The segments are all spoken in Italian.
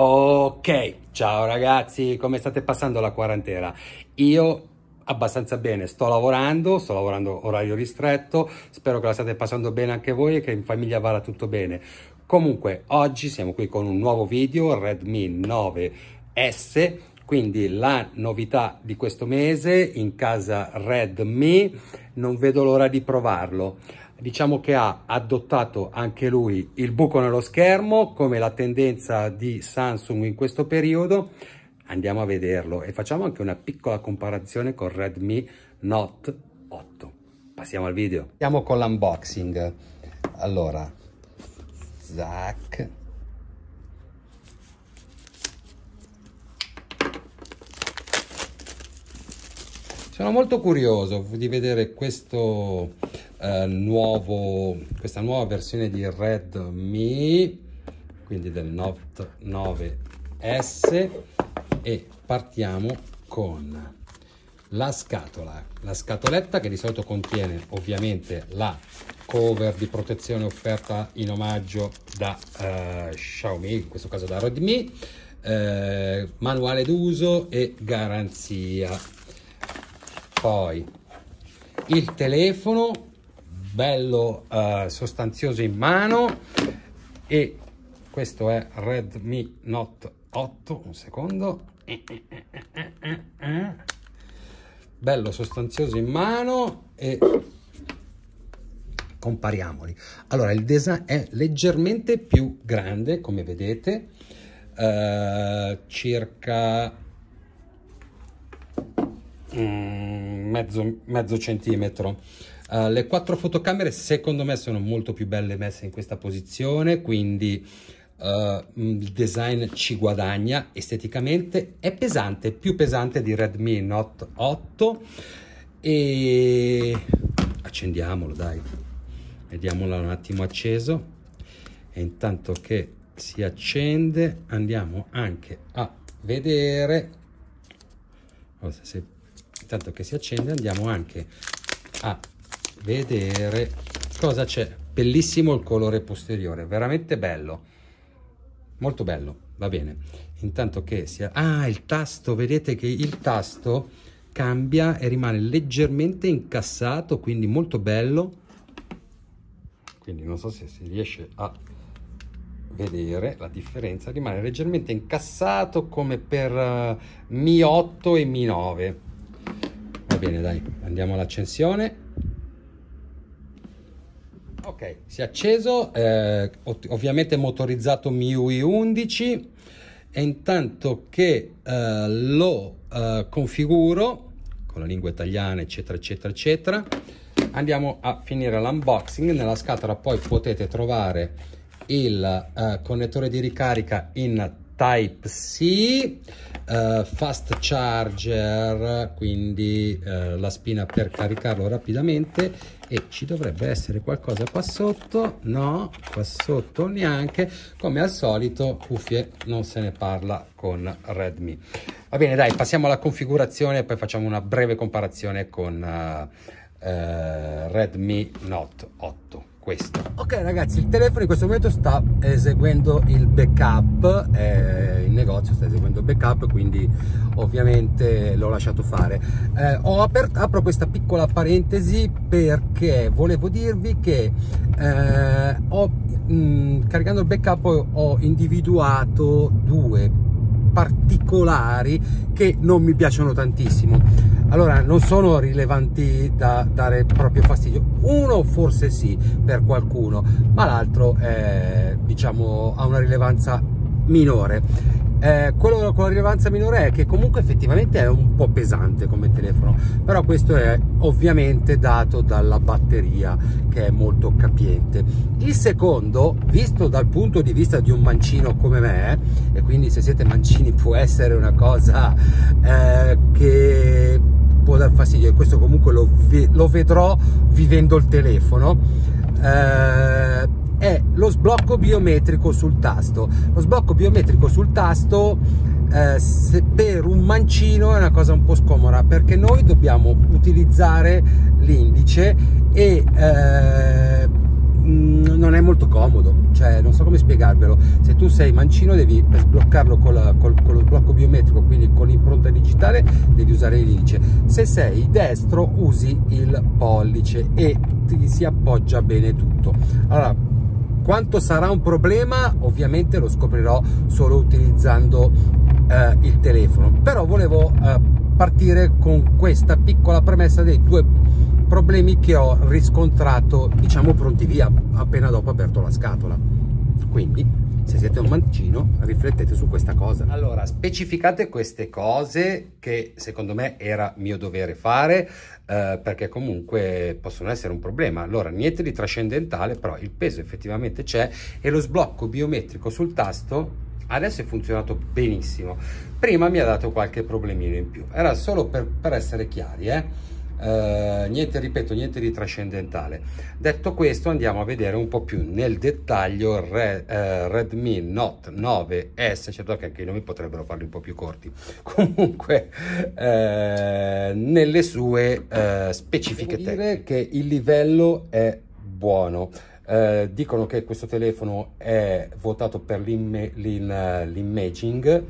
Ok, ciao ragazzi, come state passando la quarantena? Io abbastanza bene, sto lavorando, sto lavorando orario ristretto, spero che la state passando bene anche voi e che in famiglia vada tutto bene. Comunque, oggi siamo qui con un nuovo video, Redmi 9S, quindi la novità di questo mese in casa Redmi, non vedo l'ora di provarlo diciamo che ha adottato anche lui il buco nello schermo come la tendenza di Samsung in questo periodo andiamo a vederlo e facciamo anche una piccola comparazione con Redmi Note 8 passiamo al video andiamo con l'unboxing allora zac sono molto curioso di vedere questo eh, nuovo, questa nuova versione di Redmi, quindi del Note 9S e partiamo con la scatola, la scatoletta che di solito contiene ovviamente la cover di protezione offerta in omaggio da eh, Xiaomi, in questo caso da Redmi, eh, manuale d'uso e garanzia. Poi il telefono bello eh, sostanzioso in mano e questo è Redmi Note 8 un secondo eh, eh, eh, bello sostanzioso in mano e compariamoli allora il design è leggermente più grande come vedete eh, circa mm, mezzo, mezzo centimetro Uh, le quattro fotocamere secondo me sono molto più belle messe in questa posizione, quindi uh, il design ci guadagna esteticamente. È pesante, più pesante di Redmi Note 8 e accendiamolo dai, vediamolo un attimo acceso e intanto che si accende andiamo anche a vedere intanto che si accende andiamo anche a vedere cosa c'è. Bellissimo il colore posteriore, veramente bello. Molto bello, va bene. Intanto che sia... Ah, il tasto, vedete che il tasto cambia e rimane leggermente incassato, quindi molto bello. Quindi non so se si riesce a vedere la differenza, rimane leggermente incassato come per eh, Mi 8 e Mi 9. Va bene, dai, andiamo all'accensione. Ok, si è acceso, eh, ovviamente motorizzato MIUI 11 e intanto che eh, lo eh, configuro con la lingua italiana eccetera eccetera eccetera andiamo a finire l'unboxing nella scatola poi potete trovare il eh, connettore di ricarica in Type-C, uh, eh, fast charger, quindi uh, la spina per caricarlo rapidamente e ci dovrebbe essere qualcosa qua sotto, no, qua sotto neanche, come al solito cuffie non se ne parla con Redmi. Va bene dai, passiamo alla configurazione e poi facciamo una breve comparazione con uh, Redmi Note 8 questo ok ragazzi il telefono in questo momento sta eseguendo il backup eh, il negozio sta eseguendo il backup quindi ovviamente l'ho lasciato fare eh, ho aperto apro questa piccola parentesi perché volevo dirvi che eh, ho, mh, mm, caricando il backup ho, ho individuato due particolari che non mi piacciono tantissimo allora non sono rilevanti da dare proprio fastidio uno forse sì per qualcuno ma l'altro diciamo ha una rilevanza minore eh, quello con la rilevanza minore è che comunque effettivamente è un po' pesante come telefono però questo è ovviamente dato dalla batteria che è molto capiente il secondo visto dal punto di vista di un mancino come me e quindi se siete mancini può essere una cosa eh, che può dar fastidio e questo comunque lo, lo vedrò vivendo il telefono eh, è lo sblocco biometrico sul tasto lo sblocco biometrico sul tasto eh, se per un mancino è una cosa un po' scomoda perché noi dobbiamo utilizzare l'indice e eh, Mm, non è molto comodo, cioè non so come spiegarvelo. Se tu sei mancino devi per sbloccarlo con, la, col, con lo sblocco biometrico, quindi con l'impronta digitale devi usare l'indice. Se sei destro usi il pollice e ti si appoggia bene tutto. Allora, quanto sarà un problema ovviamente lo scoprirò solo utilizzando eh, il telefono, però volevo eh, partire con questa piccola premessa dei due problemi che ho riscontrato, diciamo, pronti via appena dopo aperto la scatola. Quindi se siete un mancino riflettete su questa cosa allora specificate queste cose che secondo me era mio dovere fare eh, perché comunque possono essere un problema allora niente di trascendentale però il peso effettivamente c'è e lo sblocco biometrico sul tasto adesso è funzionato benissimo prima mi ha dato qualche problemino in più era solo per, per essere chiari eh eh, niente ripeto niente di trascendentale detto questo andiamo a vedere un po' più nel dettaglio il Re, eh, Redmi Note 9S certo che anche i nomi potrebbero farli un po' più corti comunque eh, nelle sue eh, specifiche Devo dire che il livello è buono eh, dicono che questo telefono è votato per l'imaging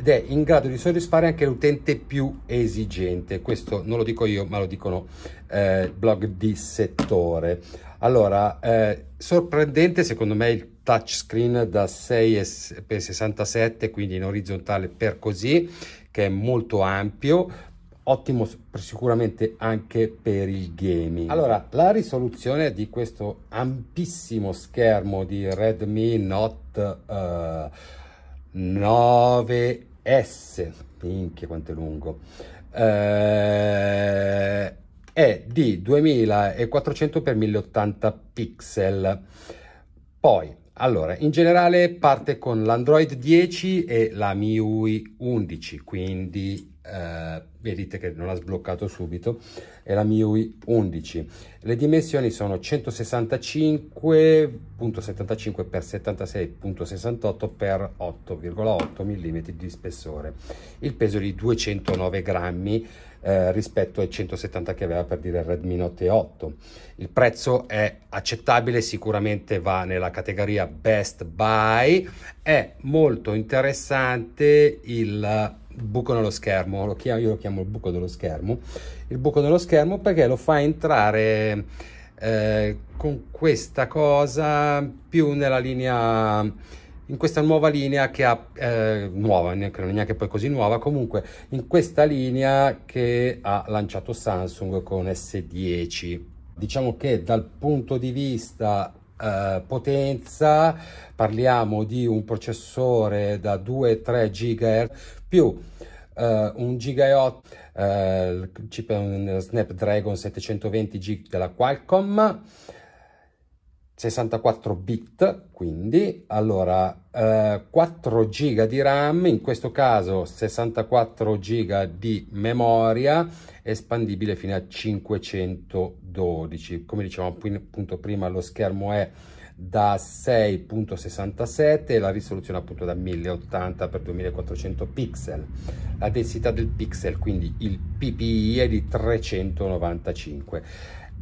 ed è in grado di soddisfare anche l'utente più esigente. Questo non lo dico io, ma lo dicono eh, blog di settore. Allora, eh, sorprendente secondo me il touchscreen da 6x67, quindi in orizzontale per così, che è molto ampio, ottimo sicuramente anche per il gaming. Allora, la risoluzione di questo ampissimo schermo di Redmi Note eh, 9 S, minchia quanto è lungo, eh, è di 2400 x 1080 pixel. Poi allora, in generale parte con l'Android 10 e la MIUI 11, quindi eh, vedete che non ha sbloccato subito, è la MIUI 11. Le dimensioni sono 165.75 x 76.68 x 8,8 mm di spessore. Il peso è di 209 grammi, eh, rispetto ai 170 che aveva per dire il Redmi Note 8. Il prezzo è accettabile, sicuramente va nella categoria Best Buy. È molto interessante il buco nello schermo, lo chiamo, io lo chiamo il buco dello schermo, il buco dello schermo perché lo fa entrare eh, con questa cosa più nella linea in questa nuova linea che ha, eh, nuova, non è neanche poi così nuova, comunque in questa linea che ha lanciato Samsung con S10. Diciamo che dal punto di vista Uh, potenza parliamo di un processore da 2-3 GHz più uh, un gigawatt uh, eh, chip un Snapdragon 720G della Qualcomm 64 bit quindi allora eh, 4 giga di ram in questo caso 64 giga di memoria espandibile fino a 512 come dicevamo appunto prima lo schermo è da 6.67 la risoluzione appunto da 1080 x 2400 pixel la densità del pixel quindi il ppi è di 395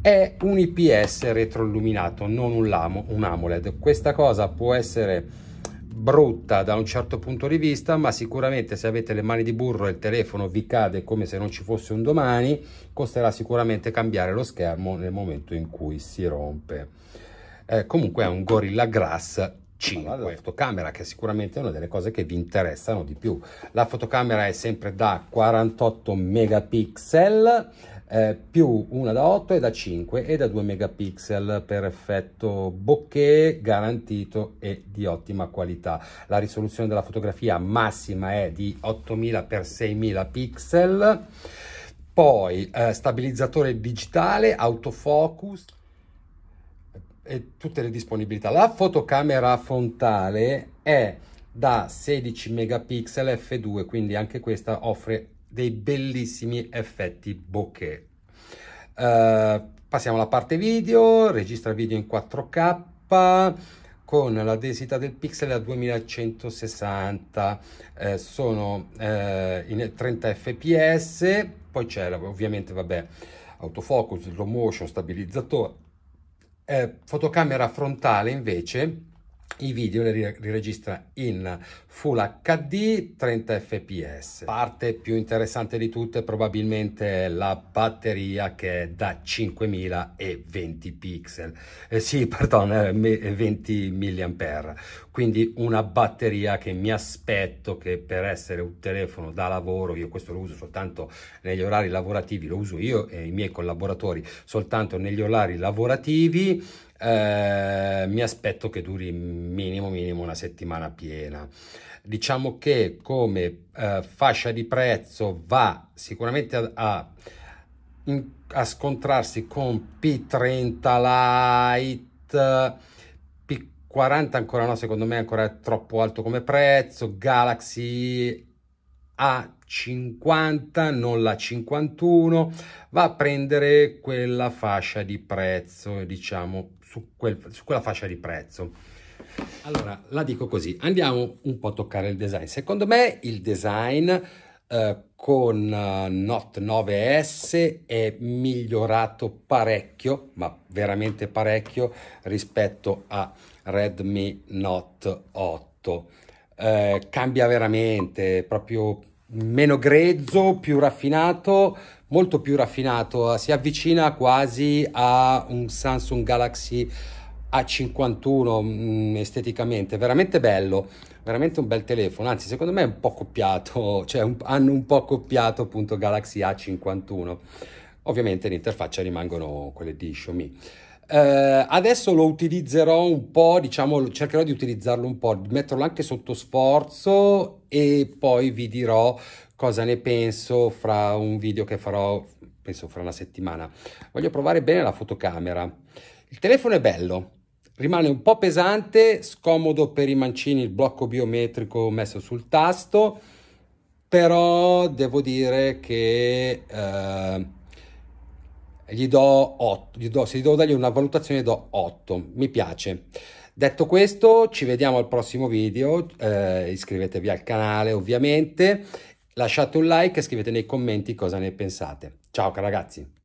è un IPS retroilluminato, non un, lamo, un AMOLED. Questa cosa può essere brutta da un certo punto di vista, ma sicuramente se avete le mani di burro e il telefono vi cade come se non ci fosse un domani, costerà sicuramente cambiare lo schermo nel momento in cui si rompe. Eh, comunque è un Gorilla Glass 5. La fotocamera che è sicuramente una delle cose che vi interessano di più. La fotocamera è sempre da 48 megapixel, eh, più una da 8 e da 5 e da 2 megapixel per effetto bokeh garantito e di ottima qualità. La risoluzione della fotografia massima è di 8000 x 6000 pixel. Poi eh, stabilizzatore digitale, autofocus, e tutte le disponibilità. La fotocamera frontale è da 16 megapixel f2, quindi anche questa offre dei bellissimi effetti bokeh. Uh, passiamo alla parte video, registra video in 4K con la densità del pixel a 2160, eh, sono eh, in 30 fps, poi c'è ovviamente vabbè, autofocus, slow motion, stabilizzatore. Eh, fotocamera frontale invece i video li registra in Full HD 30 fps. Parte più interessante di tutte probabilmente la batteria che è da 5020 pixel. Eh, sì, pardon, 20 mAh. Quindi una batteria che mi aspetto che per essere un telefono da lavoro, io questo lo uso soltanto negli orari lavorativi, lo uso io e i miei collaboratori soltanto negli orari lavorativi eh, mi aspetto che duri minimo minimo una settimana piena. Diciamo che come eh, fascia di prezzo va sicuramente a, a, in, a scontrarsi con P30 Lite, P40 ancora no, secondo me è ancora troppo alto come prezzo, Galaxy A 50, non la 51, va a prendere quella fascia di prezzo, diciamo, su, quel, su quella fascia di prezzo. Allora, la dico così, andiamo un po' a toccare il design. Secondo me il design eh, con eh, Note 9S è migliorato parecchio, ma veramente parecchio, rispetto a Redmi Note 8. Eh, cambia veramente, proprio meno grezzo, più raffinato, molto più raffinato, si avvicina quasi a un Samsung Galaxy A51 mm, esteticamente, veramente bello, veramente un bel telefono, anzi secondo me è un po' copiato, cioè un, hanno un po' copiato appunto Galaxy A51. Ovviamente in interfaccia rimangono quelle di Xiaomi. Eh, adesso lo utilizzerò un po', diciamo, cercherò di utilizzarlo un po', di metterlo anche sotto sforzo e poi vi dirò cosa ne penso fra un video che farò, penso fra una settimana. Voglio provare bene la fotocamera. Il telefono è bello, rimane un po' pesante, scomodo per i mancini il blocco biometrico messo sul tasto, però devo dire che eh, gli do 8, gli do, se gli devo dargli una valutazione do 8, mi piace. Detto questo, ci vediamo al prossimo video, eh, iscrivetevi al canale ovviamente, lasciate un like e scrivete nei commenti cosa ne pensate. Ciao ragazzi!